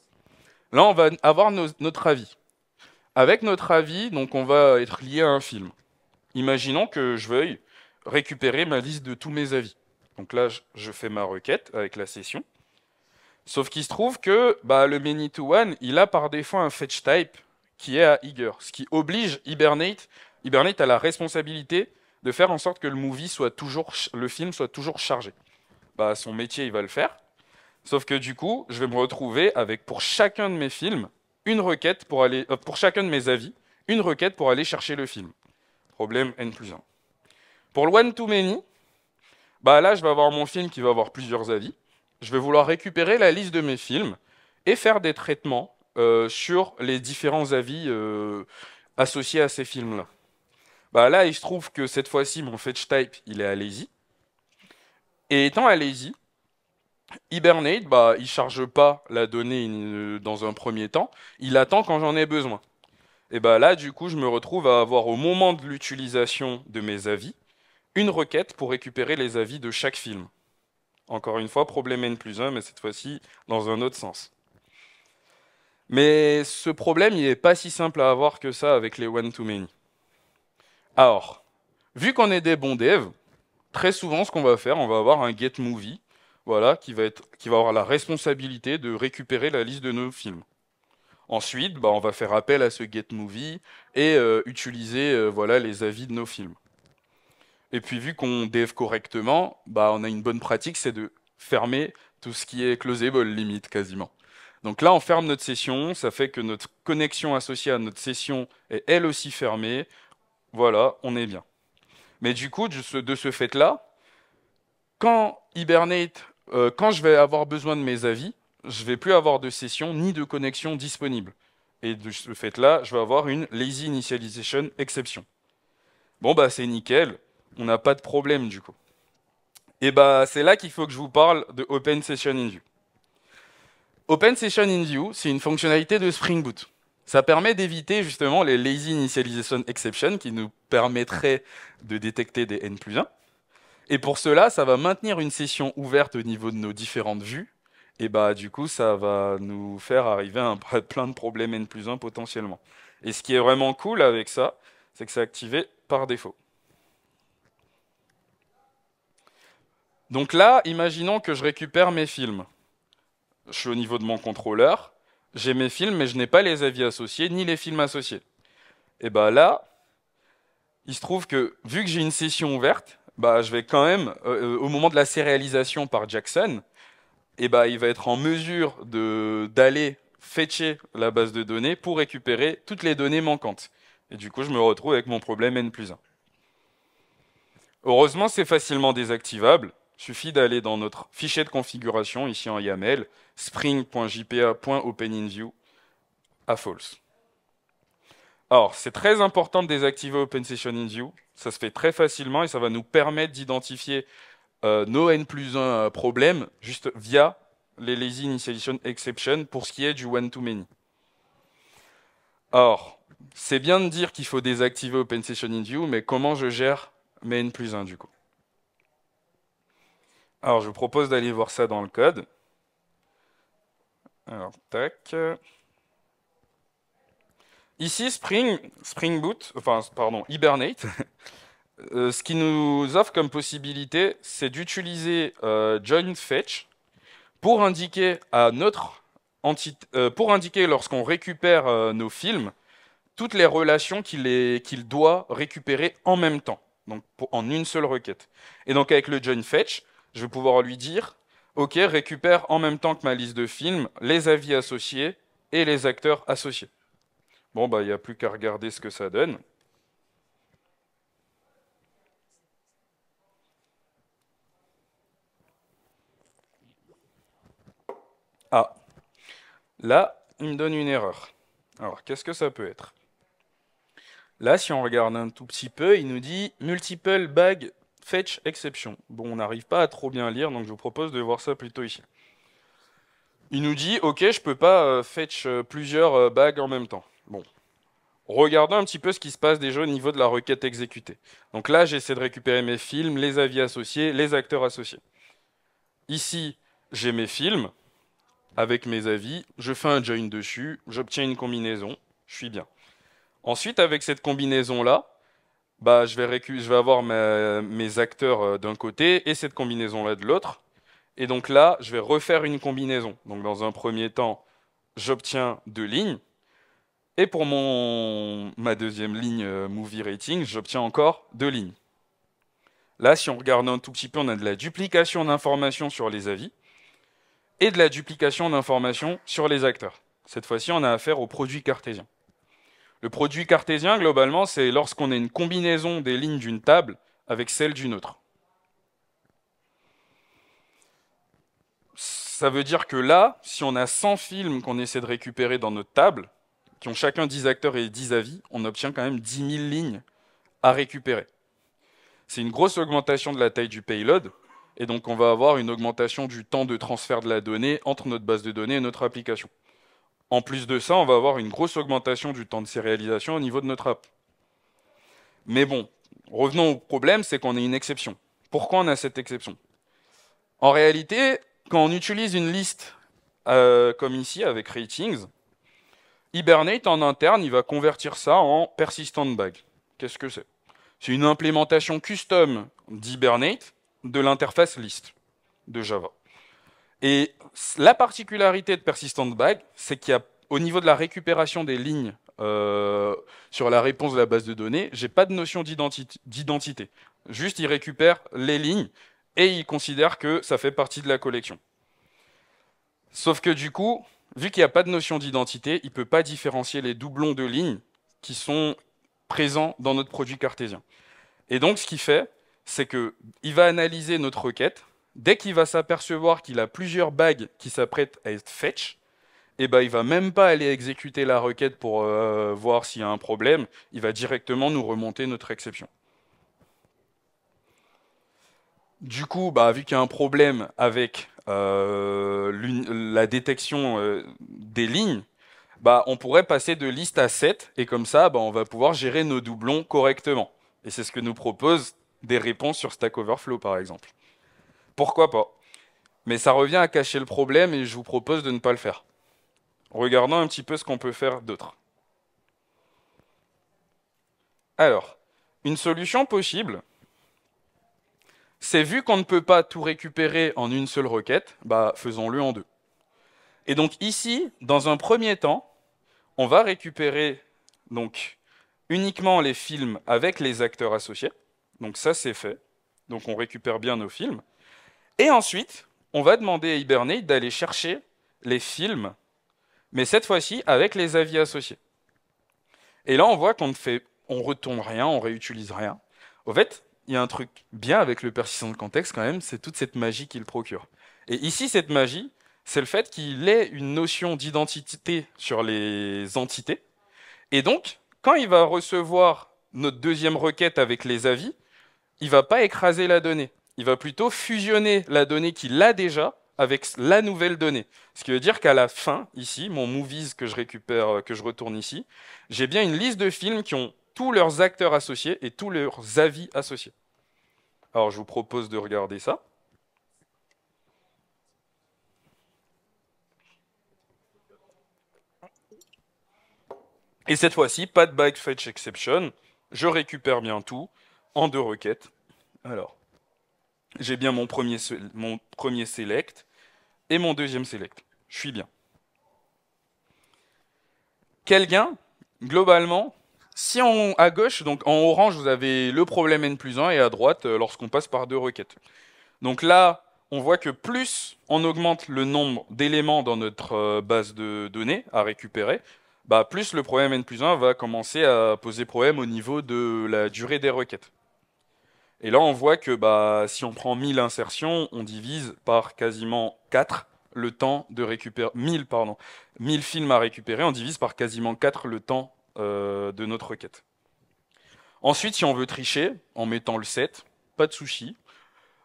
Là, on va avoir notre avis. Avec notre avis, donc on va être lié à un film. Imaginons que je veuille récupérer ma liste de tous mes avis. Donc là, je fais ma requête avec la session. Sauf qu'il se trouve que bah, le Many-to-One, il a par défaut un fetch type qui est à Eager, ce qui oblige Hibernate, Hibernate a la responsabilité de faire en sorte que le movie soit toujours, le film soit toujours chargé. Bah, son métier, il va le faire. Sauf que du coup, je vais me retrouver avec pour chacun de mes films une requête pour, aller, euh, pour chacun de mes avis, une requête pour aller chercher le film. Problème N plus 1. Pour le One Too Many, bah là, je vais avoir mon film qui va avoir plusieurs avis. Je vais vouloir récupérer la liste de mes films et faire des traitements euh, sur les différents avis euh, associés à ces films-là. Bah là, il se trouve que cette fois-ci, mon fetch type, il est allez lazy. Et étant à lazy, Hibernate, bah, il ne charge pas la donnée euh, dans un premier temps, il attend quand j'en ai besoin. Et bah là, du coup, je me retrouve à avoir au moment de l'utilisation de mes avis, une requête pour récupérer les avis de chaque film. Encore une fois, problème N plus 1, mais cette fois-ci dans un autre sens. Mais ce problème, il n'est pas si simple à avoir que ça avec les one-to-many. Alors, vu qu'on est des bons devs, très souvent, ce qu'on va faire, on va avoir un get movie voilà, qui va, être, qui va avoir la responsabilité de récupérer la liste de nos films. Ensuite, bah, on va faire appel à ce Get et euh, utiliser euh, voilà, les avis de nos films. Et puis, vu qu'on dev correctement, bah, on a une bonne pratique, c'est de fermer tout ce qui est closable limite quasiment. Donc là, on ferme notre session, ça fait que notre connexion associée à notre session est elle aussi fermée. Voilà, on est bien. Mais du coup, de ce, fait-là, quand Hibernate euh, quand je vais avoir besoin de mes avis, je ne vais plus avoir de session ni de connexion disponible. Et de ce fait-là, je vais avoir une lazy initialization exception. Bon, bah c'est nickel, on n'a pas de problème du coup. Et bah c'est là qu'il faut que je vous parle de Open Session in View. Open Session in View, c'est une fonctionnalité de Spring Boot. Ça permet d'éviter justement les lazy initialization exceptions qui nous permettraient de détecter des n plus 1. Et pour cela, ça va maintenir une session ouverte au niveau de nos différentes vues. Et bah, du coup, ça va nous faire arriver à, plein de problèmes N plus 1 potentiellement. Et ce qui est vraiment cool avec ça, c'est que c'est activé par défaut. Donc là, imaginons que je récupère mes films. Je suis au niveau de mon contrôleur, j'ai mes films, mais je n'ai pas les avis associés, ni les films associés. Et bien bah là, il se trouve que, vu que j'ai une session ouverte, bah, je vais quand même, euh, euh, au moment de la sérialisation par Jackson, et eh bah, il va être en mesure d'aller fetcher la base de données pour récupérer toutes les données manquantes. Et du coup, je me retrouve avec mon problème N plus 1. Heureusement, c'est facilement désactivable. Il suffit d'aller dans notre fichier de configuration, ici en YAML, spring.jpa.openinview à false. Alors, c'est très important de désactiver OpenSessionInview ça se fait très facilement et ça va nous permettre d'identifier euh, nos n plus 1 euh, problèmes juste via les lazy initialization exceptions pour ce qui est du one to many. Or, c'est bien de dire qu'il faut désactiver Open Session in View, mais comment je gère mes n plus 1 du coup Alors, je vous propose d'aller voir ça dans le code. Alors, tac. Ici, Spring, Boot, enfin, pardon, Hibernate, euh, ce qui nous offre comme possibilité, c'est d'utiliser euh, join fetch pour indiquer à notre euh, pour indiquer lorsqu'on récupère nos films toutes les relations qu'il doit récupérer en même temps, donc en une seule requête. Et donc avec le join fetch, je vais pouvoir lui dire, ok, récupère en même temps que ma liste de films les avis associés et les acteurs associés. Bon, bah, il n'y a plus qu'à regarder ce que ça donne. Ah, là, il me donne une erreur. Alors, qu'est-ce que ça peut être Là, si on regarde un tout petit peu, il nous dit multiple bag fetch exception. Bon, on n'arrive pas à trop bien lire, donc je vous propose de voir ça plutôt ici. Il nous dit, ok, je peux pas euh, fetch euh, plusieurs euh, bags en même temps. Bon. Regardons un petit peu ce qui se passe déjà au niveau de la requête exécutée. Donc là, j'essaie de récupérer mes films, les avis associés, les acteurs associés. Ici, j'ai mes films avec mes avis, je fais un join dessus, j'obtiens une combinaison, je suis bien. Ensuite, avec cette combinaison-là, bah, je, vais avoir mes acteurs euh, d'un côté et cette combinaison-là de l'autre. Et donc là, je vais refaire une combinaison. Donc dans un premier temps, j'obtiens deux lignes. Et pour ma deuxième ligne euh, movie rating, j'obtiens encore deux lignes. Là, si on regarde un tout petit peu, on a de la duplication d'informations sur les avis et de la duplication d'informations sur les acteurs. Cette fois-ci, on a affaire au produit cartésien. Le produit cartésien, globalement, c'est lorsqu'on a une combinaison des lignes d'une table avec celle d'une autre. Ça veut dire que là, si on a 100 films qu'on essaie de récupérer dans notre table, qui ont chacun 10 acteurs et 10 avis, on obtient quand même 10 000 lignes à récupérer. C'est une grosse augmentation de la taille du payload, et donc on va avoir une augmentation du temps de transfert de la donnée entre notre base de données et notre application. En plus de ça, on va avoir une grosse augmentation du temps de sérialisation au niveau de notre app. Mais bon, revenons au problème, c'est qu'on a une exception. Pourquoi on a cette exception En réalité, quand on utilise une liste euh, comme ici avec ratings, Hibernate, en interne, il va convertir ça en persistent bag. Qu'est-ce que c'est C'est une implémentation custom d'Hibernate de l'interface list de Java. Et la particularité de persistent bag, c'est qu'il au niveau de la récupération des lignes euh, sur la réponse de la base de données, j'ai pas de notion d'identité. Juste, il récupère les lignes et il considère que ça fait partie de la collection. Sauf que du coup, vu qu'il n'y a pas de notion d'identité, il ne peut pas différencier les doublons de lignes qui sont présents dans notre produit cartésien. Et donc, ce qu'il fait, c'est qu'il va analyser notre requête. Dès qu'il va s'apercevoir qu'il a plusieurs bagues qui s'apprêtent à être fetch, il eh ben, il va même pas aller exécuter la requête pour euh, voir s'il y a un problème. Il va directement nous remonter notre exception. Du coup, bah, vu qu'il y a un problème avec euh, la détection euh, des lignes, bah, on pourrait passer de liste à 7 et comme ça, bah, on va pouvoir gérer nos doublons correctement. Et c'est ce que nous proposent des réponses sur Stack Overflow, par exemple. Pourquoi pas Mais ça revient à cacher le problème et je vous propose de ne pas le faire. Regardons un petit peu ce qu'on peut faire d'autre. Alors, une solution possible, c'est vu qu'on ne peut pas tout récupérer en une seule requête, bah, faisons-le en deux. Et donc ici, dans un premier temps, on va récupérer donc uniquement les films avec les acteurs associés. Donc ça, c'est fait. Donc on récupère bien nos films. Et ensuite, on va demander à Hibernate d'aller chercher les films, mais cette fois-ci avec les avis associés. Et là, on voit qu'on ne fait, on retourne rien, on réutilise rien. Au fait, il y a un truc bien avec le persistant de contexte quand même, c'est toute cette magie qu'il procure. Et ici, cette magie, c'est le fait qu'il ait une notion d'identité sur les entités. Et donc, quand il va recevoir notre deuxième requête avec les avis, il va pas écraser la donnée. Il va plutôt fusionner la donnée qu'il a déjà avec la nouvelle donnée. Ce qui veut dire qu'à la fin, ici, mon movies que je récupère, euh, que je retourne ici, j'ai bien une liste de films qui ont tous leurs acteurs associés et tous leurs avis associés. Alors je vous propose de regarder ça. Et cette fois-ci, pas de bike fetch exception. Je récupère bien tout en deux requêtes. Alors, j'ai bien mon premier, mon premier select et mon deuxième select. Je suis bien. Quel gain Globalement, si on, à gauche, donc en orange, vous avez le problème n plus 1 et à droite, euh, lorsqu'on passe par deux requêtes. Donc là, on voit que plus on augmente le nombre d'éléments dans notre euh, base de données à récupérer, bah, plus le problème n plus 1 va commencer à poser problème au niveau de la durée des requêtes. Et là, on voit que bah, si on prend 1000 insertions, on divise par quasiment 4 le temps de récupérer... 1000, pardon. 1000 films à récupérer, on divise par quasiment 4 le temps euh, de notre requête. Ensuite, si on veut tricher en mettant le 7, pas de souci.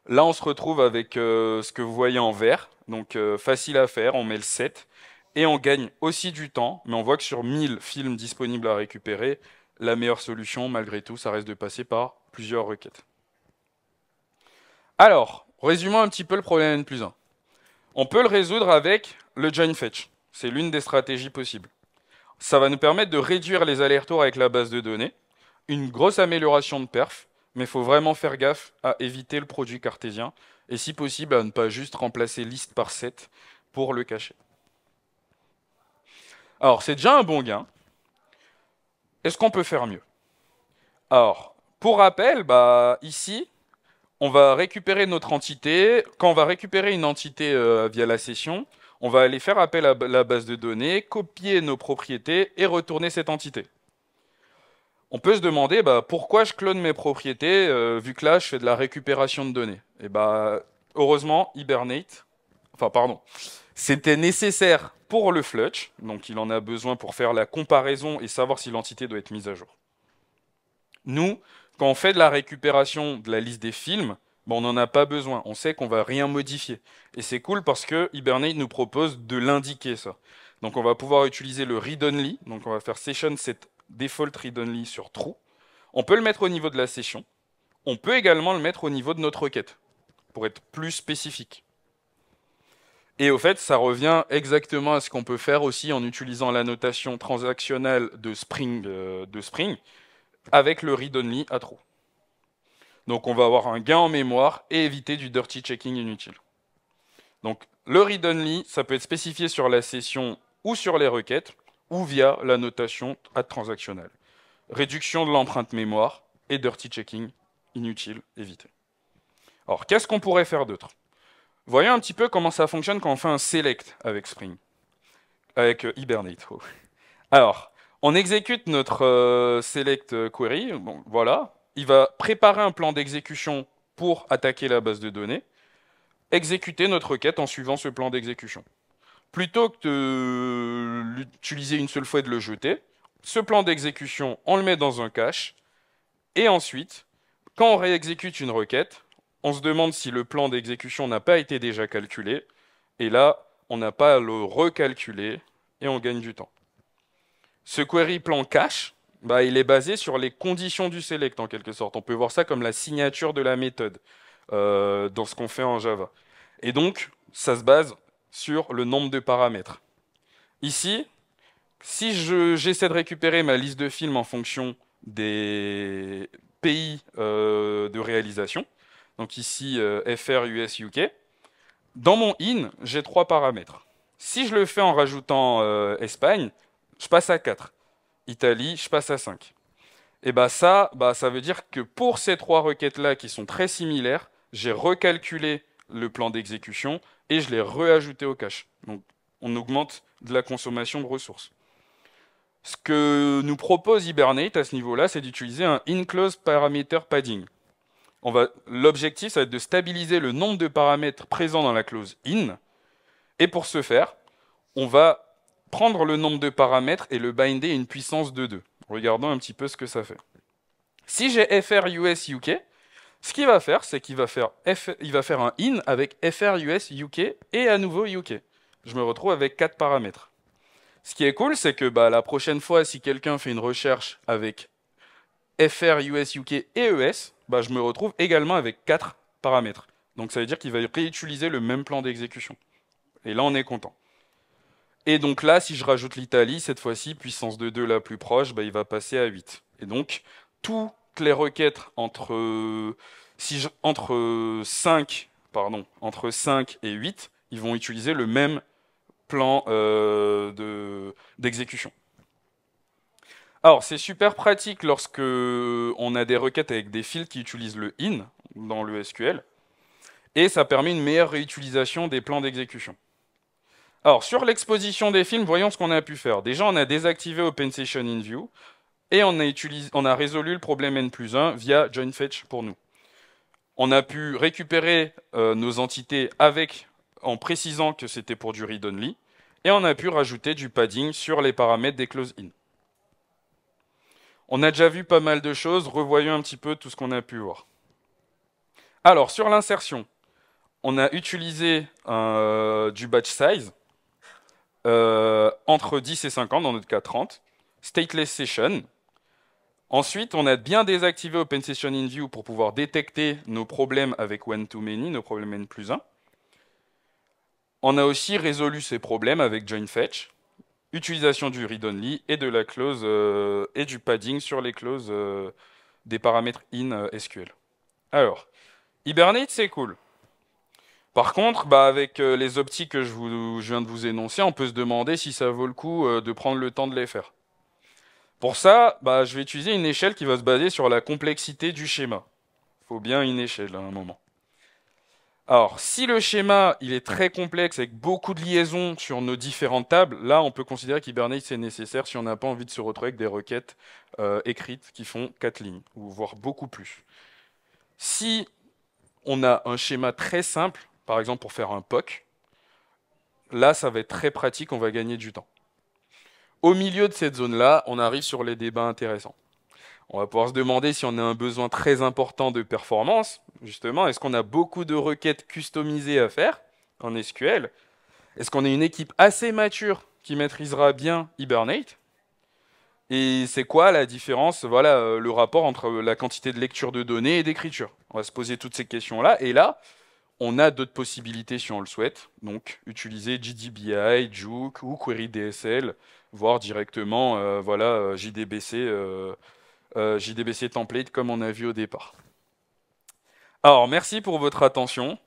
Là, on se retrouve avec euh, ce que vous voyez en vert, donc euh, facile à faire, on met le 7, et on gagne aussi du temps, mais on voit que sur 1000 films disponibles à récupérer, la meilleure solution, malgré tout, ça reste de passer par plusieurs requêtes. Alors, résumons un petit peu le problème N plus 1. On peut le résoudre avec le join fetch, c'est l'une des stratégies possibles. Ça va nous permettre de réduire les allers-retours avec la base de données, une grosse amélioration de perf, mais il faut vraiment faire gaffe à éviter le produit cartésien et si possible à ne pas juste remplacer liste par set pour le cacher. Alors c'est déjà un bon gain. Est-ce qu'on peut faire mieux Alors, pour rappel, bah, ici, on va récupérer notre entité. Quand on va récupérer une entité euh, via la session, on va aller faire appel à la base de données, copier nos propriétés et retourner cette entité. On peut se demander bah, pourquoi je clone mes propriétés euh, vu que là je fais de la récupération de données. Et eh bah heureusement Hibernate, enfin pardon, c'était nécessaire pour le flutch, donc il en a besoin pour faire la comparaison et savoir si l'entité doit être mise à jour. Nous, quand on fait de la récupération de la liste des films, Bon, on n'en a pas besoin. On sait qu'on va rien modifier. Et c'est cool parce que Hibernate nous propose de l'indiquer, ça. Donc on va pouvoir utiliser le read only. Donc on va faire session set default read only sur true. On peut le mettre au niveau de la session. On peut également le mettre au niveau de notre requête pour être plus spécifique. Et au fait, ça revient exactement à ce qu'on peut faire aussi en utilisant la notation transactionnelle de Spring, euh, de Spring avec le read only à true. Donc on va avoir un gain en mémoire et éviter du dirty checking inutile. Donc le read only, ça peut être spécifié sur la session ou sur les requêtes ou via la notation ad transactionnelle. Réduction de l'empreinte mémoire et dirty checking inutile évité. Alors qu'est-ce qu'on pourrait faire d'autre Voyons un petit peu comment ça fonctionne quand on fait un select avec Spring, avec euh, Hibernate. Alors, on exécute notre euh, select euh, query, bon, voilà, il va préparer un plan d'exécution pour attaquer la base de données, exécuter notre requête en suivant ce plan d'exécution. Plutôt que de l'utiliser une seule fois et de le jeter, ce plan d'exécution, on le met dans un cache, et ensuite, quand on réexécute une requête, on se demande si le plan d'exécution n'a pas été déjà calculé, et là, on n'a pas à le recalculer, et on gagne du temps. Ce query plan cache, bah, il est basé sur les conditions du select en quelque sorte. On peut voir ça comme la signature de la méthode euh, dans ce qu'on fait en Java. Et donc, ça se base sur le nombre de paramètres. Ici, si j'essaie de récupérer ma liste de films en fonction des pays euh, de réalisation, donc ici euh, FR, US, UK, dans mon in, j'ai trois paramètres. Si je le fais en rajoutant Espagne, je passe à 4. Italie, je passe à 5. Et bah ça, bah ça veut dire que pour ces trois requêtes-là qui sont très similaires, j'ai recalculé le plan d'exécution et je l'ai réajouté au cache. Donc on augmente de la consommation de ressources. Ce que nous propose Hibernate à ce niveau-là, c'est d'utiliser un in-close parameter padding. L'objectif, ça va être de stabiliser le nombre de paramètres présents dans la clause in. Et pour ce faire, on va prendre le nombre de paramètres et le binder à une puissance de 2. Regardons un petit peu ce que ça fait. Si j'ai fr US UK, ce qu'il va faire, c'est qu'il va, faire va faire un in avec fr US UK et à nouveau UK. Je me retrouve avec quatre paramètres. Ce qui est cool, c'est que bah, la prochaine fois, si quelqu'un fait une recherche avec fr US UK et ES, bah, je me retrouve également avec quatre paramètres. Donc ça veut dire qu'il va réutiliser le même plan d'exécution. Et là, on est content. Et donc là, si je rajoute l'Italie, cette fois-ci, puissance de 2 la plus proche, bah, il va passer à 8. Et donc, toutes les requêtes entre, euh, si entre, 5, euh, pardon, entre et 8, ils vont utiliser le même plan euh, d'exécution. alors, c'est super pratique lorsque on a des requêtes avec des fils qui utilisent le in dans le SQL, et ça permet une meilleure réutilisation des plans d'exécution. Alors, sur l'exposition des films, voyons ce qu'on a pu faire. Déjà, on a désactivé Open Session in View et on a, résolu le problème N plus 1 via Join Fetch pour nous. On a pu récupérer euh, nos entités avec, en précisant que c'était pour du read-only et on a pu rajouter du padding sur les paramètres des close-in. On a déjà vu pas mal de choses, revoyons un petit peu tout ce qu'on a pu voir. Alors, sur l'insertion, on a utilisé euh, du batch size euh, entre 10 et 50, dans notre cas 30, stateless session. Ensuite, on a bien désactivé Open Session in View pour pouvoir détecter nos problèmes avec one too many, nos problèmes n plus 1. On a aussi résolu ces problèmes avec join fetch, utilisation du read only et de la clause euh, et du padding sur les clauses euh, des paramètres in SQL. Alors, Hibernate, c'est cool. Par contre, bah, avec euh, les optiques que je, viens de vous énoncer, on peut se demander si ça vaut le coup euh, de prendre le temps de les faire. Pour ça, bah, je vais utiliser une échelle qui va se baser sur la complexité du schéma. Il faut bien une échelle hein, à un moment. Alors, si le schéma il est très complexe avec beaucoup de liaisons sur nos différentes tables, là on peut considérer qu'Hibernate est nécessaire si on n'a pas envie de se retrouver avec des requêtes euh, écrites qui font 4 lignes, ou voire beaucoup plus. Si on a un schéma très simple, par exemple pour faire un POC, là, ça va être très pratique, on va gagner du temps. Au milieu de cette zone-là, on arrive sur les débats intéressants. On va pouvoir se demander si on a un besoin très important de performance, justement. Est-ce qu'on a beaucoup de requêtes customisées à faire en SQL Est-ce qu'on a une équipe assez mature qui maîtrisera bien Hibernate Et c'est quoi la différence, voilà, euh, le rapport entre la quantité de lecture de données et d'écriture On va se poser toutes ces questions-là. Et là, on a d'autres possibilités si on le souhaite, donc utiliser GDBI, Juke ou Query DSL, voire directement euh, voilà, euh, JDBC, euh, JDBC template comme on a vu au départ. Alors merci pour votre attention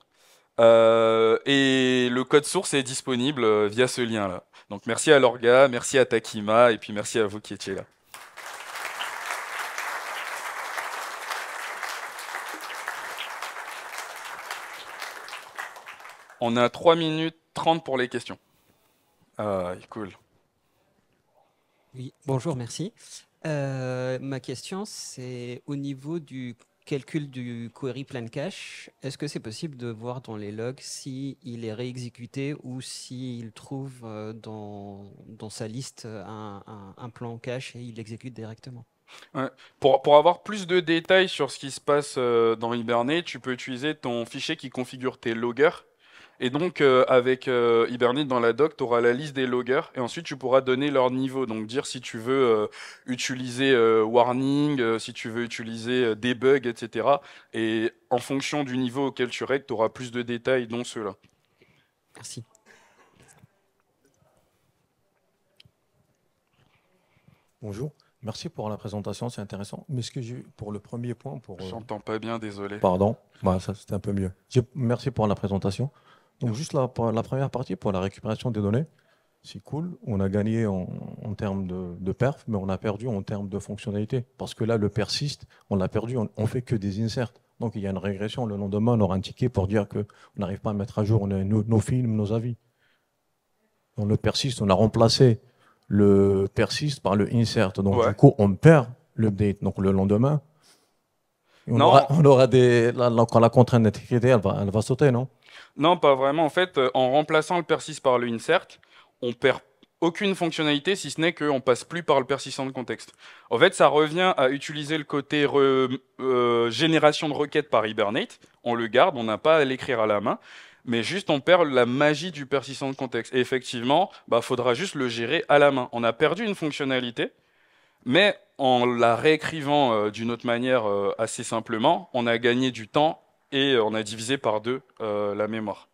et le code source est disponible via ce lien là. Donc merci à Lorga, merci à Takima et puis merci à vous qui étiez là. On a 3 minutes 30 pour les questions. Euh, cool. Oui, bonjour, merci. Euh, ma question, c'est au niveau du calcul du query plan cache, est-ce que c'est possible de voir dans les logs s'il il est réexécuté ou s'il il trouve euh, dans, dans, sa liste un, un, plan cache et il l'exécute directement Pour, pour, avoir plus de détails sur ce qui se passe euh, dans Hibernate, tu peux utiliser ton fichier qui configure tes loggers et donc, euh, avec euh, Hibernate dans la doc, tu auras la liste des loggers et ensuite tu pourras donner leur niveau. Donc, dire si tu veux euh, utiliser warning, si tu veux utiliser debug, etc. Et en fonction du niveau auquel tu règles, tu auras plus de détails, dont ceux-là. Merci. Bonjour. Merci pour la présentation, c'est intéressant. Mais ce que j'ai pour le premier point, pour. J'entends pas bien, désolé. Pardon. Bah, ça c'était un peu mieux. Merci pour la présentation. Donc, juste la, première partie pour la récupération des données, c'est cool. On a gagné en, termes de, perf, mais on a perdu en termes de fonctionnalité. Parce que là, le persiste, on l'a perdu, on, fait que des inserts. Donc il y a une régression. Le lendemain, on aura un ticket pour dire qu'on n'arrive pas à mettre à jour nos, films, nos avis. On le persiste, on a remplacé le persiste par le insert. Donc du coup, on perd l'update. Donc le lendemain, on, Aura, on aura, des. quand la contrainte d'intégrité, elle elle va sauter, non non, pas vraiment. En fait, euh, en remplaçant le persist par le insert, on perd aucune fonctionnalité si ce n'est qu'on passe plus par le persistant de contexte. En fait, ça revient à utiliser le côté euh, génération de requêtes par Hibernate. On le garde, on n'a pas à l'écrire à la main, mais juste on perd la magie du persistant de contexte. Et effectivement, il bah, faudra juste le gérer à la main. On a perdu une fonctionnalité, mais en la réécrivant euh, d'une autre manière assez simplement, on a gagné du temps et euh, on a divisé par deux euh, la mémoire.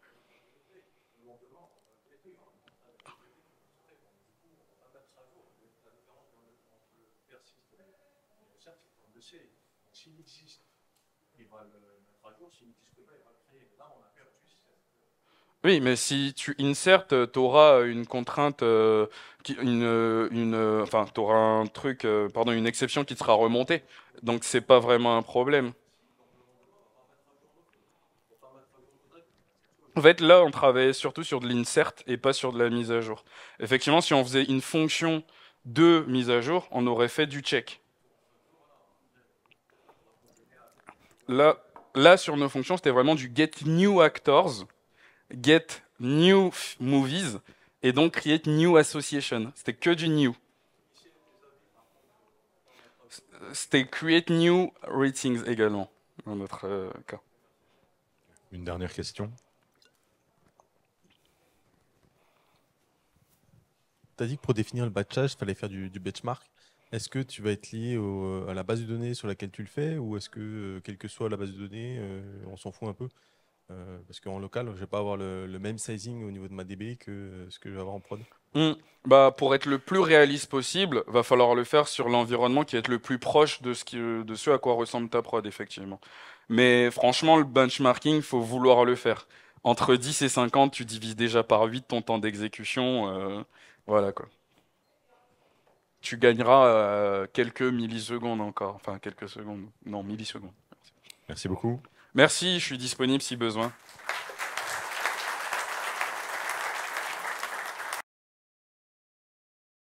Oui, mais si tu insertes, euh, tu auras une contrainte, une, une, enfin, tu auras un truc, pardon, une exception qui sera remontée. Donc, c'est pas vraiment un problème. En fait, là, on travaillait surtout sur de l'insert et pas sur de la mise à jour. Effectivement, si on faisait une fonction de mise à jour, on aurait fait du check. Là, là sur nos fonctions, c'était vraiment du get new actors, get new movies, et donc create new association. C'était que du new. C'était create new ratings également, dans notre euh, cas. Une dernière question tu as dit que pour définir le batchage, il fallait faire du, benchmark. Est-ce que tu vas être lié à la base de données sur laquelle tu le fais ou est-ce que, euh, quelle que soit la base de données, euh, on s'en fout un peu euh, parce qu'en local, je ne vais pas avoir le, même sizing au niveau de ma DB que ce que je vais avoir en prod. Hmm. Bah, pour être le plus réaliste possible, va falloir le faire sur l'environnement qui est le plus proche de ce, qui, de ce à quoi ressemble ta prod, effectivement. Mais franchement, le benchmarking, faut vouloir le faire. Entre 10 et 50, tu divises déjà par 8 ton temps d'exécution. Voilà quoi. Tu gagneras euh, quelques millisecondes encore. Enfin, quelques secondes. Non, millisecondes. Merci beaucoup. Merci, je suis disponible si besoin.